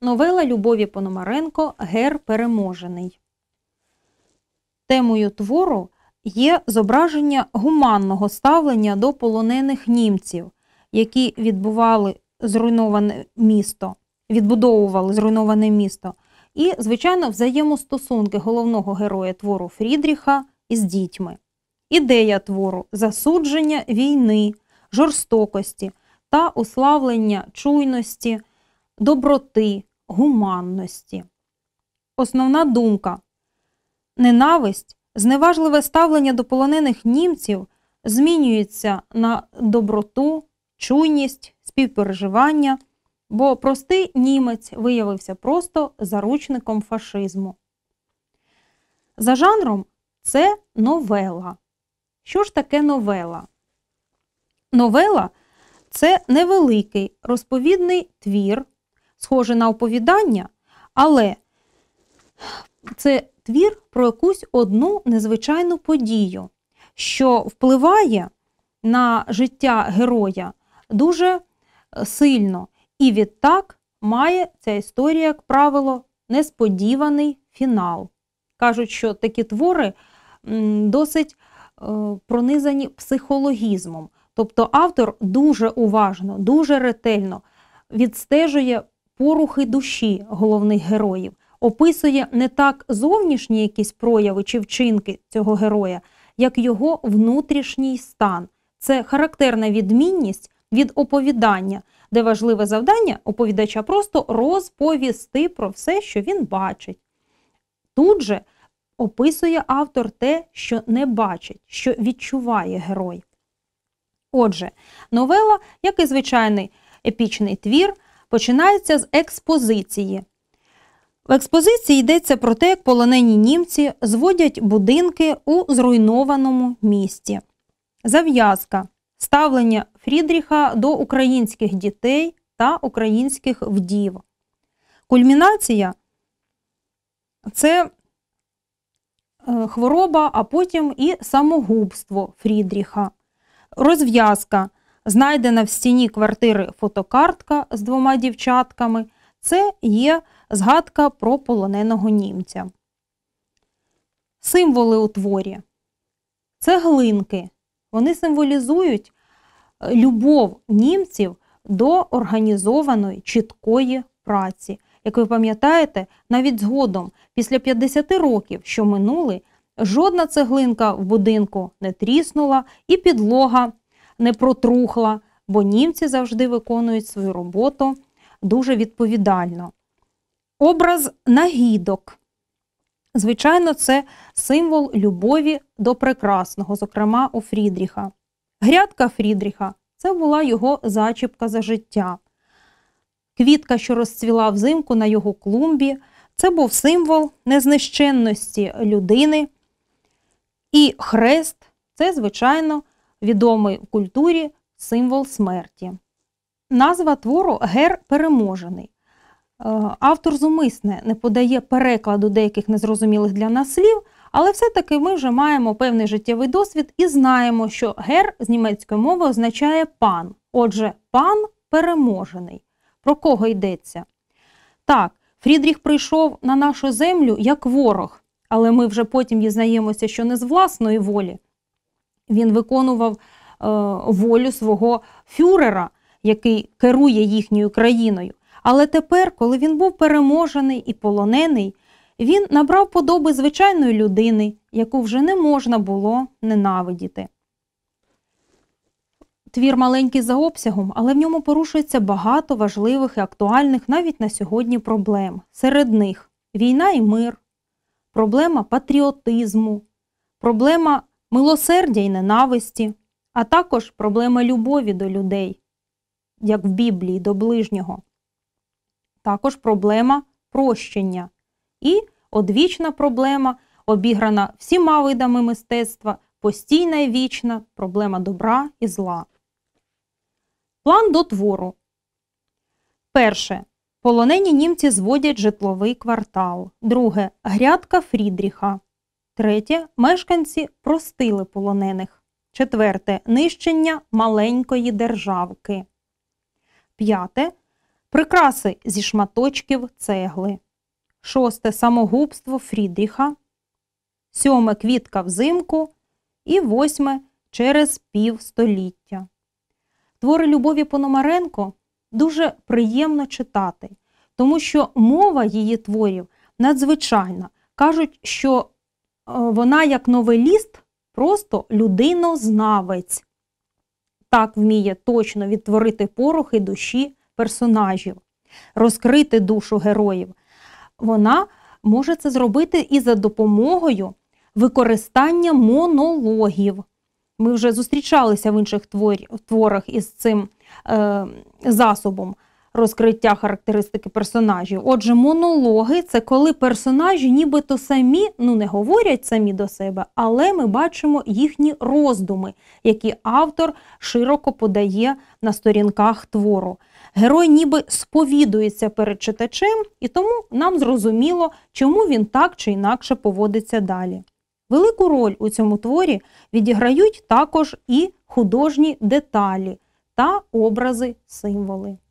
Новела Любові Пономаренко Гер Переможений. Темою твору є зображення гуманного ставлення до полонених німців, які відбували зруйноване місто, відбудовували зруйноване місто. І, звичайно, взаємостосунки головного героя твору Фрідріха із дітьми. Ідея твору засудження війни, жорстокості та уславлення чуйності доброти, гуманності. Основна думка ненависть, зневажливе ставлення до полонених німців змінюється на доброту, чуйність, співпереживання, бо простий німець виявився просто заручником фашизму. За жанром це новела. Що ж таке новела? Новела це невеликий розповідний твір, схоже на оповідання, але це твір про якусь одну незвичайну подію, що впливає на життя героя дуже е, сильно. І відтак має ця історія, як правило, несподіваний фінал. Кажуть, що такі твори досить е, пронизані психологізмом. Тобто автор дуже уважно, дуже ретельно відстежує порухи душі головних героїв, описує не так зовнішні якісь прояви чи вчинки цього героя, як його внутрішній стан. Це характерна відмінність від оповідання, де важливе завдання оповідача просто розповісти про все, що він бачить. Тут же описує автор те, що не бачить, що відчуває герой. Отже, новела, як і звичайний епічний твір, починається з експозиції. В експозиції йдеться про те, як полонені німці зводять будинки у зруйнованому місті. Зав'язка ставлення Фрідріха до українських дітей та українських вдів. Кульмінація це е, хвороба, а потім і самогубство Фрідріха. Розв'язка Знайдена в стіні квартири фотокартка з двома дівчатками. Це є згадка про полоненого німця. Символи у творі. Це глинки. Вони символізують е, любов німців до організованої чіткої праці. Як ви пам'ятаєте, навіть згодом, після 50 років, що минули, жодна цеглинка в будинку не тріснула, і підлога не протрухла, бо німці завжди виконують свою роботу дуже відповідально. Образ нагідок. Звичайно, це символ любові до прекрасного, зокрема у Фрідріха. Грядка Фрідріха це була його зачіпка за життя. Квітка, що розцвіла взимку на його клумбі, це був символ незнищенності людини. І хрест це, звичайно, відомий в культурі символ смерті. Назва твору гер переможений. Е, автор зумисне не подає перекладу деяких незрозумілих для нас слів, але все-таки ми вже маємо певний життєвий досвід і знаємо, що гер з німецької мови означає пан. Отже, пан переможений. Про кого йдеться? Так, Фрідріх прийшов на нашу землю як ворог, але ми вже потім дізнаємося, що не з власної волі, він виконував е, волю свого фюрера, який керує їхньою країною. Але тепер, коли він був переможений і полонений, він набрав подоби звичайної людини, яку вже не можна було ненавидіти. Твір маленький за обсягом, але в ньому порушується багато важливих і актуальних навіть на сьогодні проблем. Серед них війна і мир, проблема патріотизму, проблема милосердя й ненависті, а також проблеми любові до людей, як в Біблії до ближнього, також проблема прощення і одвічна проблема, обіграна всіма видами мистецтва, постійна і вічна проблема добра і зла. План до твору. Перше. Полонені німці зводять житловий квартал. Друге. Грядка Фрідріха. Третє мешканці простили полонених. Четверте нищення маленької державки. П'яте прикраси зі шматочків цегли. Шосте самогубство Фрідріха. Сьоме квітка взимку. І восьме через півстоліття. Твори Любові Пономаренко дуже приємно читати, тому що мова її творів надзвичайна. Кажуть, що Е, вона, як новеліст, просто людинознавець. Так вміє точно відтворити порохи душі персонажів, розкрити душу героїв. Вона може це зробити і за допомогою використання монологів. Ми вже зустрічалися в інших творах із цим е, засобом розкриття характеристики персонажів. Отже, монологи це коли персонажі нібито самі ну не говорять самі до себе, але ми бачимо їхні роздуми, які автор широко подає на сторінках твору. Герой ніби сповідується перед читачем, і тому нам зрозуміло, чому він так чи інакше поводиться далі. Велику роль у цьому творі відіграють також і художні деталі та образи символи.